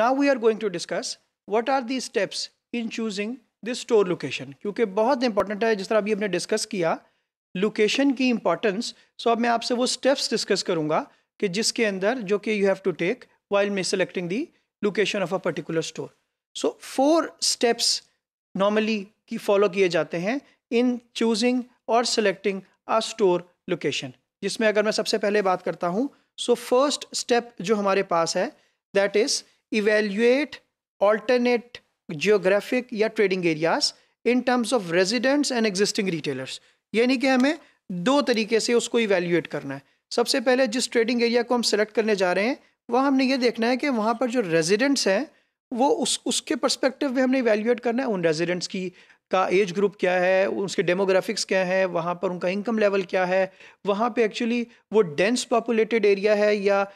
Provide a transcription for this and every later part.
Now we are going to discuss what are the steps in choosing this store location क्योंकि बहुत important है जिस तरह अभी हमने डिस्कस किया लोकेशन की इम्पॉर्टेंस सो अब मैं आपसे वो स्टेप्स डिस्कस करूँगा कि जिसके अंदर जो कि you have to take while may selecting the location of a particular store so four steps normally की फॉलो किए जाते हैं इन चूजिंग और सेलेक्टिंग अ स्टोर लोकेशन जिसमें अगर मैं सबसे पहले बात करता हूँ सो फर्स्ट स्टेप जो हमारे पास है that is evaluate alternate geographic या trading areas in terms of residents and existing retailers यानी कि हमें दो तरीके से उसको इवेल्यूएट करना है सबसे पहले जिस ट्रेडिंग एरिया को हम सेलेक्ट करने जा रहे हैं वहाँ हमने ये देखना है कि वहाँ पर जो रेजिडेंट्स हैं वो उस उसके परस्पेक्टिव में हमने इवेल्यूएट करना है उन रेजिडेंट्स की का एज ग्रुप क्या है उसके डेमोग्राफिक्स क्या है वहाँ पर उनका इनकम लेवल क्या है वहाँ पे एक्चुअली वो डेंस पॉपुलेटेड एरिया है या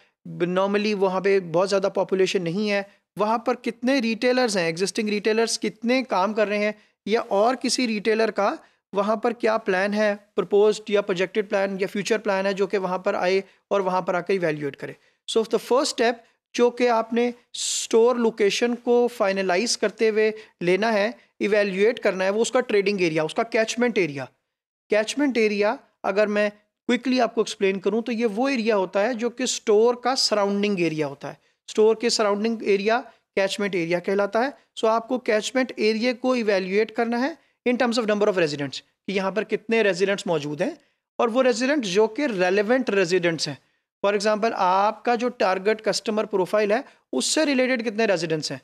नॉर्मली वहाँ पे बहुत ज़्यादा पॉपुलेशन नहीं है वहाँ पर कितने रिटेलर्स हैं एग्जिस्टिंग रिटेलर्स कितने काम कर रहे हैं या और किसी रिटेलर का वहाँ पर क्या प्लान है प्रपोज या प्रोजेक्टेड प्लान या फ्यूचर प्लान है जो कि वहाँ पर आए और वहाँ पर आकर इवेल्यूएट करे सो द फर्स्ट स्टेप जो कि आपने स्टोर लोकेशन को फाइनलाइज करते हुए लेना है इवेल्यूएट करना है वो उसका ट्रेडिंग एरिया उसका कैचमेंट एरिया कैचमेंट एरिया अगर मैं क्विकली आपको एक्सप्लेन करूँ तो ये वो एरिया होता है जो कि स्टोर का सराउंडिंग एरिया होता है स्टोर के सराउंडिंग एरिया कैचमेंट एरिया कहलाता है सो so, आपको कैचमेंट एरिए को इवेल्यूएट करना है in terms of number of residents कि यहाँ पर कितने रेजिडेंट्स मौजूद हैं और वो रेजिडेंट जो कि रेलिवेंट रेजिडेंट्स हैं फॉर एग्जाम्पल आपका जो टारगेट कस्टमर प्रोफाइल है उससे रिलेटेड कितने रेजिडेंट्स हैं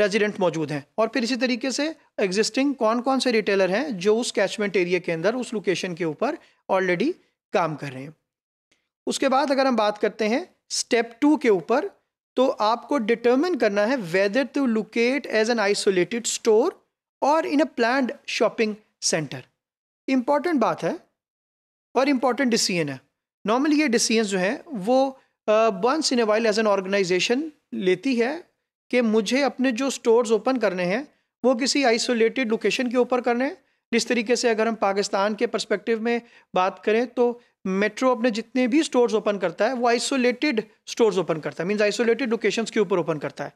रेजिडेंट मौजूद हैं और फिर इसी तरीके से एग्जिस्टिंग कौन कौन से रिटेलर हैं जो उस कैचमेंट एरिया के अंदर उस लोकेशन के ऊपर ऑलरेडी काम कर रहे हैं उसके बाद अगर हम बात करते हैं स्टेप टू के ऊपर तो आपको डिटर्मिन करना है whether to locate as an isolated store और in a planned shopping centre important बात है और इम्पॉर्टेंट डिसीजन है नॉर्मली ये डिसीजन जो हैं वो once in a while as an organisation लेती है कि मुझे अपने जो स्टोर्स ओपन करने हैं वो किसी आइसोलेटेड लोकेशन के ऊपर करने हैं इस तरीके से अगर हम पाकिस्तान के परस्पेक्टिव में बात करें तो मेट्रो अपने जितने भी स्टोर्स ओपन करता है वो आइसोलेटेड स्टोर्स ओपन करता है मीन्स आइसोलेटेड लोकेशंस के ऊपर ओपन करता है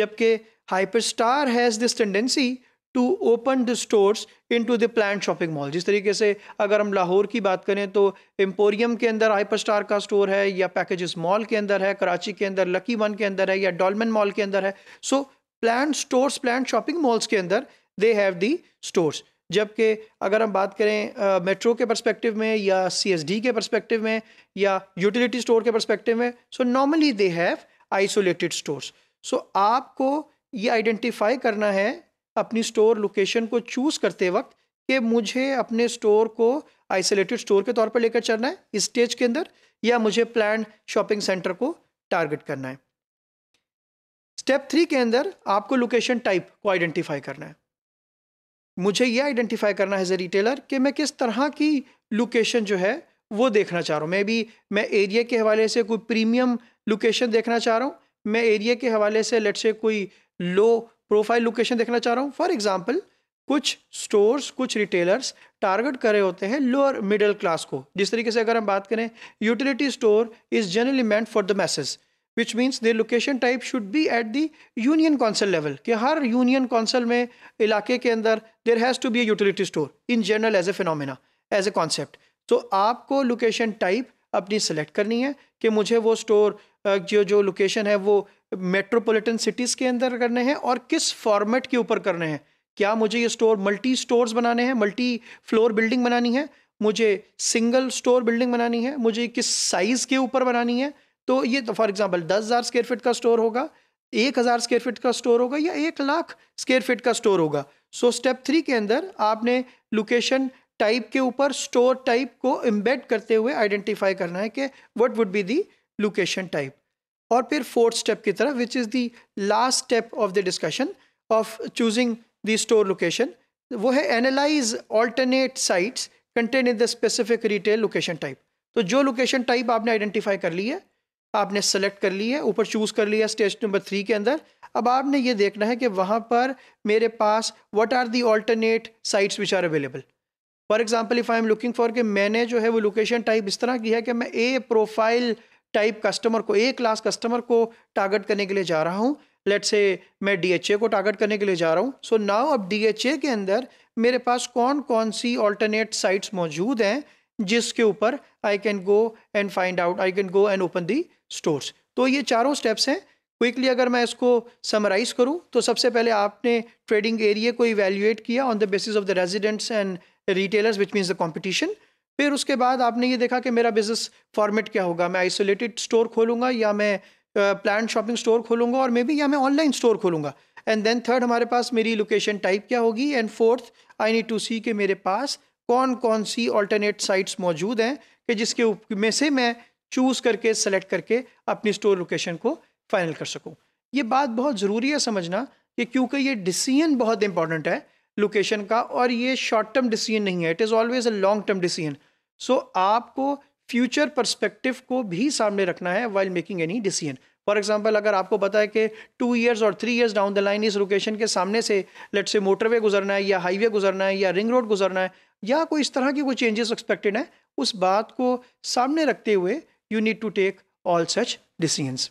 जबकि Hyperstar has this tendency to open the stores into the plan shopping mall जिस तरीके से अगर हम लाहौर की बात करें तो एम्पोरियम के अंदर स्टार का स्टोर है या पैकेजेस मॉल के अंदर है कराची के अंदर लकी वन के अंदर है या डॉलमन मॉल के अंदर है so plan stores plan shopping malls के अंदर दे हैव दी स्टोर्स जबकि अगर हम बात करें मेट्रो के परस्पेक्टिव में या डी के परस्पेक्टिव में या यूटिलिटी स्टोर के परस्पेक्टिव में so normally they have isolated stores so आपको ये आइडेंटिफाई करना है अपनी स्टोर लोकेशन को चूज़ करते वक्त कि मुझे अपने स्टोर को आइसोलेटेड स्टोर के तौर पर लेकर चलना है इस स्टेज के अंदर या मुझे प्लान शॉपिंग सेंटर को टारगेट करना है स्टेप थ्री के अंदर आपको लोकेशन टाइप को आइडेंटिफाई करना है मुझे ये आइडेंटिफाई करना है एज ए रिटेलर कि मैं किस तरह की लोकेशन जो है वो देखना चाह रहा हूँ मे बी मैं एरिया के हवाले से कोई प्रीमियम लोकेशन देखना चाह रहा हूँ मैं एरिया के हवाले से लेट से कोई लो प्रोफाइल लोकेशन देखना चाह रहा हूँ फॉर एग्ज़ाम्पल कुछ स्टोर्स कुछ रिटेलर्स टारगेट करे होते हैं लोअर मिडिल क्लास को जिस तरीके से अगर हम बात करें utility store is generally meant for the masses which means the location type should be at the union council level कि हर यूनियन कौंसल में इलाके के अंदर there has to be utility store in general as a phenomena as a concept तो आपको location type अपनी select करनी है कि मुझे वो स्टोर जो जो लोकेशन है वो मेट्रोपोलिटन सिटीज़ के अंदर करने हैं और किस फॉर्मेट के ऊपर करने हैं क्या मुझे ये स्टोर मल्टी स्टोर्स बनाने हैं मल्टी फ्लोर बिल्डिंग बनानी है मुझे सिंगल स्टोर बिल्डिंग बनानी है मुझे किस साइज़ के ऊपर बनानी है तो ये तो फॉर एग्जाम्पल दस हज़ार स्केयर फिट का स्टोर होगा एक हज़ार स्केयर फिट का स्टोर होगा या एक लाख स्केयर फिट का स्टोर होगा सो स्टेप थ्री के अंदर आपने लोकेशन टाइप के ऊपर स्टोर टाइप को एम्बेड करते हुए आइडेंटिफाई करना है कि what would be the location type और फिर फोर्थ स्टेप की तरफ which is the last step of the discussion of choosing the store location वो है analyse alternate sites contain in the specific retail location type तो जो location type आपने identify कर ली है आपने सेलेक्ट कर ली है ऊपर चूज़ कर लिया स्टेज नंबर थ्री के अंदर अब आपने ये देखना है कि वहाँ पर मेरे पास what are the alternate sites which are available for example if I am looking for कि मैंने जो है वो लोकेशन टाइप इस तरह की है कि मैं ए प्रोफाइल टाइप कस्टमर को ए क्लास कस्टमर को टारगेट करने के लिए जा रहा हूँ लेट से मैं ए को टारगेट करने के लिए जा रहा हूँ सो नाउ अब ए के अंदर मेरे पास कौन कौन सी ऑल्टरनेट साइट्स मौजूद हैं जिसके ऊपर I can go and find out I can go and open the stores तो ये चारों स्टेप्स हैं क्विकली अगर मैं इसको समराइज करूं तो सबसे पहले आपने ट्रेडिंग एरिए को इवेल्यूएट किया on the basis of the residents and retailers which means the competition फिर उसके बाद आपने ये देखा कि मेरा बिजनेस फॉर्मेट क्या होगा मैं आइसोलेटेड स्टोर खोलूँगा या मैं प्लान शॉपिंग स्टोर खोलूँगा और मे बी या मैं ऑनलाइन स्टोर खोलूँगा एंड देन थर्ड हमारे पास मेरी लोकेशन टाइप क्या होगी and fourth I need to see के मेरे पास कौन कौन सी ऑल्टरनेट साइट्स मौजूद हैं कि जिसके में से मैं चूज़ करके सेलेक्ट करके अपनी स्टोर लोकेशन को फाइनल कर सकूँ ये बात बहुत ज़रूरी है समझना कि क्योंकि ये डिसीजन बहुत इंपॉर्टेंट है लोकेशन का और ये शॉर्ट टर्म डिसीजन नहीं है it is always a long term decision so आपको फ्यूचर परस्पेक्टिव को भी सामने रखना है while making any decision for example अगर आपको पता है कि टू ईयर्स और three years down the line इस लोकेशन के सामने से लेट से मोटरवे गुजरना है या हाईवे गुजरना है या रिंग रोड गुजरना है या कोई इस तरह की कोई चेंजेस एक्सपेक्टेड हैं उस बात को सामने रखते हुए you need to take all such decisions.